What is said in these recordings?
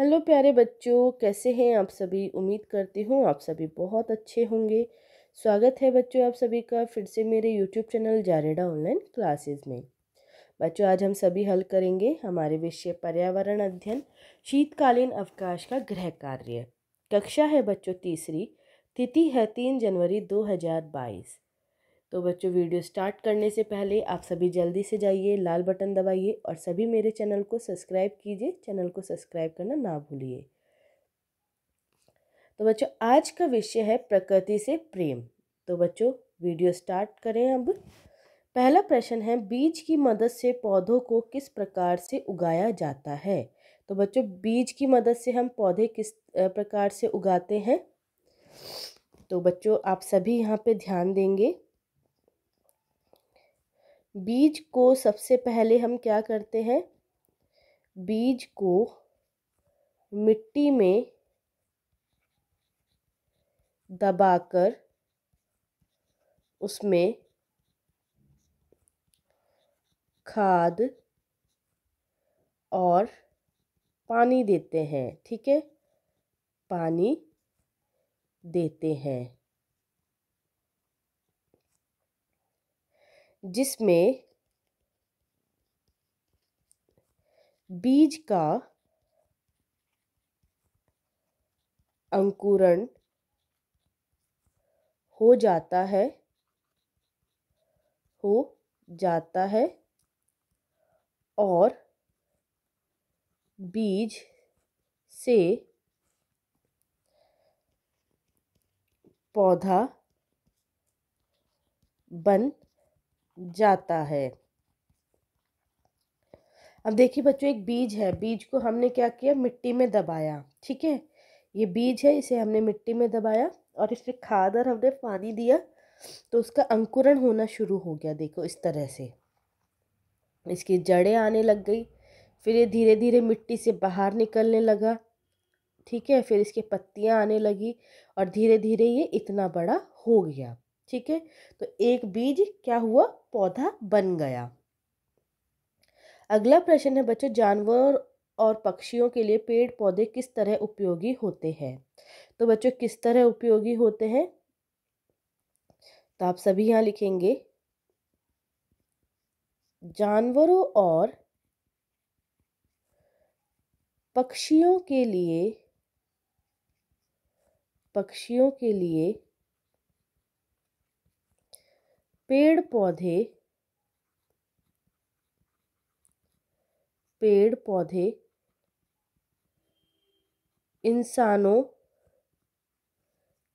hello प्यारे बच्चों कैसे हैं आप सभी उम्मीद करती हूँ आप सभी बहुत अच्छे होंगे स्वागत है बच्चों आप सभी का फिर से मेरे यूट्यूब चैनल जारेडा ऑनलाइन क्लासेस में बच्चों आज हम सभी हल करेंगे हमारे विषय पर्यावरण अध्ययन शीतकालीन अवकाश का गृह कार्य कक्षा है बच्चों तीसरी तिथि है तीन जनवरी दो हज़ार बाईस तो बच्चों वीडियो स्टार्ट करने से पहले आप सभी जल्दी से जाइए लाल बटन दबाइए और सभी मेरे चैनल को सब्सक्राइब कीजिए चैनल को सब्सक्राइब करना ना भूलिए तो बच्चों आज का विषय है प्रकृति से प्रेम तो बच्चों वीडियो स्टार्ट करें अब पहला प्रश्न है बीज की मदद से पौधों को किस प्रकार से उगाया जाता है तो बच्चों बीज की मदद से हम पौधे किस प्रकार से उगाते हैं तो बच्चों आप सभी यहाँ पे ध्यान देंगे बीज को सबसे पहले हम क्या करते हैं बीज को मिट्टी में दबाकर उसमें खाद और पानी देते हैं ठीक है पानी देते हैं जिसमें बीज का अंकुरण हो जाता है हो जाता है और बीज से पौधा बन जाता है अब देखिए बच्चों एक बीज है बीज को हमने क्या किया मिट्टी में दबाया ठीक है ये बीज है इसे हमने मिट्टी में दबाया और इसमें खाद और हमने पानी दिया तो उसका अंकुरण होना शुरू हो गया देखो इस तरह से इसकी जड़ें आने लग गई फिर ये धीरे धीरे मिट्टी से बाहर निकलने लगा ठीक है फिर इसकी पत्तियाँ आने लगी और धीरे धीरे ये इतना बड़ा हो गया ठीक है तो एक बीज क्या हुआ पौधा बन गया अगला प्रश्न है बच्चों जानवर और पक्षियों के लिए पेड़ पौधे किस तरह उपयोगी होते हैं तो बच्चों किस तरह उपयोगी होते हैं तो आप सभी यहाँ लिखेंगे जानवरों और पक्षियों के लिए पक्षियों के लिए पेड़ पौधे पेड़ पौधे इंसानों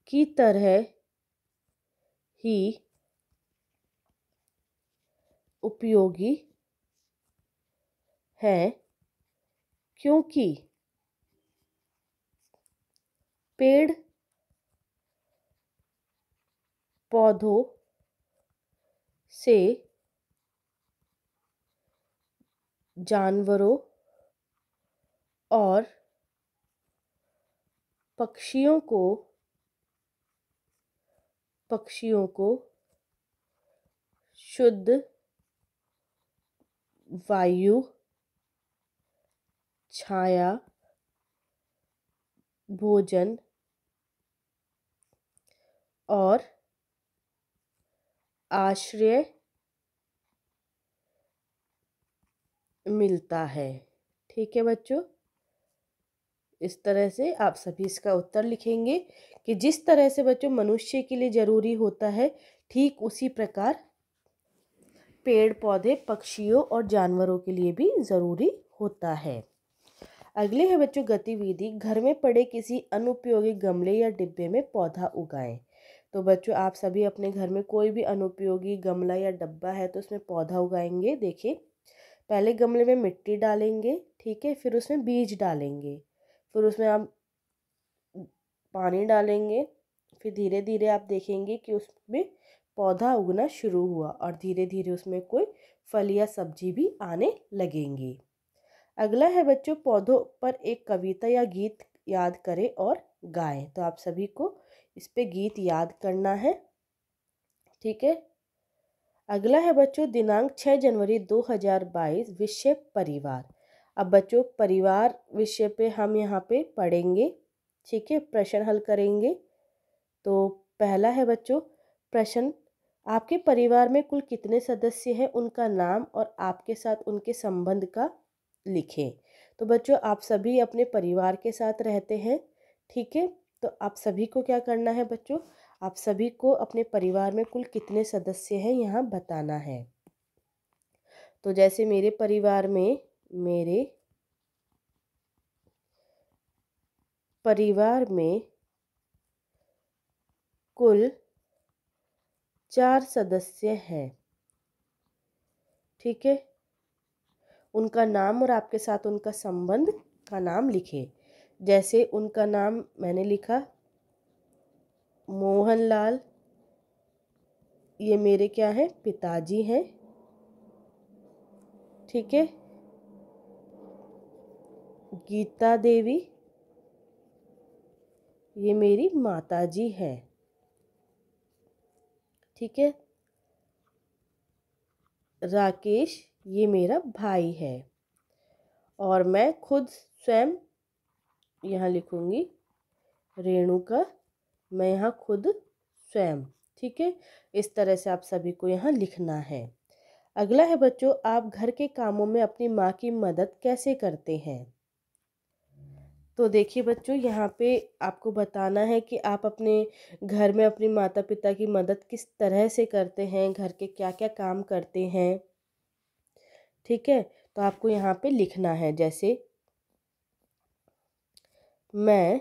की तरह ही उपयोगी है क्योंकि पेड़ पौधों से जानवरों और पक्षियों को पक्षियों को शुद्ध वायु छाया भोजन और आश्रय मिलता है ठीक है बच्चों इस तरह से आप सभी इसका उत्तर लिखेंगे कि जिस तरह से बच्चों मनुष्य के लिए ज़रूरी होता है ठीक उसी प्रकार पेड़ पौधे पक्षियों और जानवरों के लिए भी ज़रूरी होता है अगले है बच्चों गतिविधि घर में पड़े किसी अनुपयोगी गमले या डिब्बे में पौधा उगाएं तो बच्चों आप सभी अपने घर में कोई भी अनुपयोगी गमला या डब्बा है तो उसमें पौधा उगाएंगे देखिए पहले गमले में मिट्टी डालेंगे ठीक है फिर उसमें बीज डालेंगे फिर उसमें आप पानी डालेंगे फिर धीरे धीरे आप देखेंगे कि उसमें पौधा उगना शुरू हुआ और धीरे धीरे उसमें कोई फल या सब्जी भी आने लगेंगी अगला है बच्चों पौधों पर एक कविता या गीत याद करें और गाएं तो आप सभी को इस पर गीत याद करना है ठीक है अगला है बच्चों दिनांक 6 जनवरी 2022 विषय परिवार अब बच्चों परिवार विषय पे हम यहाँ पे पढ़ेंगे ठीक है प्रश्न हल करेंगे तो पहला है बच्चों प्रश्न आपके परिवार में कुल कितने सदस्य हैं उनका नाम और आपके साथ उनके संबंध का लिखें तो बच्चों आप सभी अपने परिवार के साथ रहते हैं ठीक है तो आप सभी को क्या करना है बच्चों आप सभी को अपने परिवार में कुल कितने सदस्य हैं यहाँ बताना है तो जैसे मेरे परिवार में मेरे परिवार में कुल चार सदस्य हैं ठीक है उनका नाम और आपके साथ उनका संबंध का नाम लिखें जैसे उनका नाम मैंने लिखा मोहन लाल ये मेरे क्या हैं पिताजी हैं ठीक है गीता देवी ये मेरी माताजी हैं ठीक है राकेश ये मेरा भाई है और मैं खुद स्वयं यहाँ लिखूँगी रेणुका मैं यहाँ खुद स्वयं ठीक है इस तरह से आप सभी को यहाँ लिखना है अगला है बच्चों आप घर के कामों में अपनी माँ की मदद कैसे करते हैं तो देखिए बच्चों यहाँ पे आपको बताना है कि आप अपने घर में अपनी माता पिता की मदद किस तरह से करते हैं घर के क्या क्या काम करते हैं ठीक है तो आपको यहाँ पे लिखना है जैसे मैं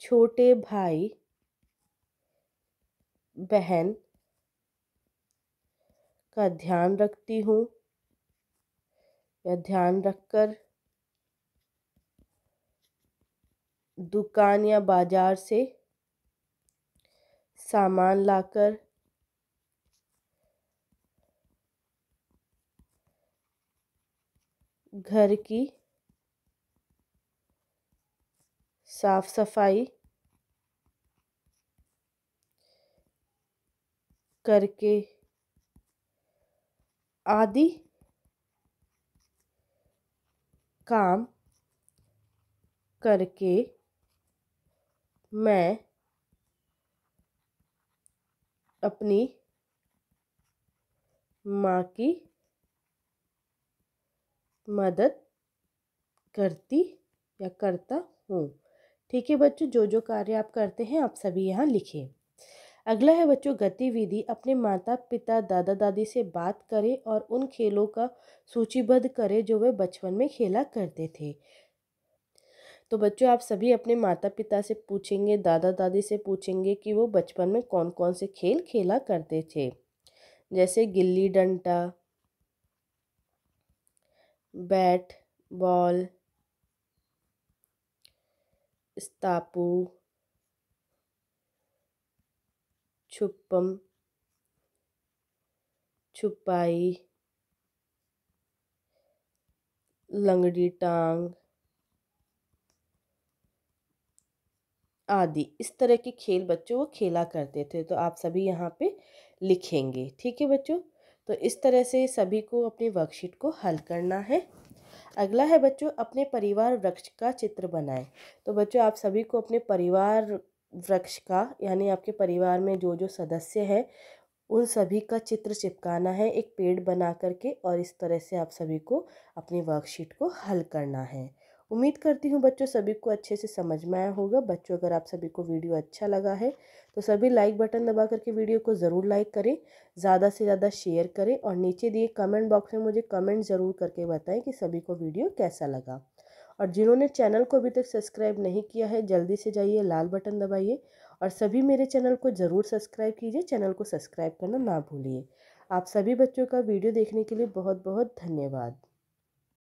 छोटे भाई बहन का ध्यान रखती हूँ या ध्यान रखकर दुकान या बाज़ार से सामान लाकर घर की साफ सफाई करके आदि काम करके मैं अपनी माँ की मदद करती या करता हूँ ठीक है बच्चों जो जो कार्य आप करते हैं आप सभी यहाँ लिखें अगला है बच्चों गतिविधि अपने माता पिता दादा दादी से बात करें और उन खेलों का सूचीबद्ध करें जो वे बचपन में खेला करते थे तो बच्चों आप सभी अपने माता पिता से पूछेंगे दादा दादी से पूछेंगे कि वो बचपन में कौन कौन से खेल खेला करते थे जैसे गिल्ली डंडा बैट बॉल स्तापू छुपम छुपाई लंगड़ी टांग आदि इस तरह के खेल बच्चों वो खेला करते थे तो आप सभी यहाँ पे लिखेंगे ठीक है बच्चों तो इस तरह से सभी को अपनी वर्कशीट को हल करना है अगला है बच्चों अपने परिवार वृक्ष का चित्र बनाएं तो बच्चों आप सभी को अपने परिवार वृक्ष का यानी आपके परिवार में जो जो सदस्य हैं उन सभी का चित्र चिपकाना है एक पेड़ बना करके और इस तरह से आप सभी को अपनी वर्कशीट को हल करना है उम्मीद करती हूँ बच्चों सभी को अच्छे से समझ में आया होगा बच्चों अगर आप सभी को वीडियो अच्छा लगा है तो सभी लाइक बटन दबा करके वीडियो को ज़रूर लाइक करें ज़्यादा से ज़्यादा शेयर करें और नीचे दिए कमेंट बॉक्स में मुझे कमेंट ज़रूर करके बताएं कि सभी को वीडियो कैसा लगा और जिन्होंने चैनल को अभी तक सब्सक्राइब नहीं किया है जल्दी से जाइए लाल बटन दबाइए और सभी मेरे चैनल को ज़रूर सब्सक्राइब कीजिए चैनल को सब्सक्राइब करना ना भूलिए आप सभी बच्चों का वीडियो देखने के लिए बहुत बहुत धन्यवाद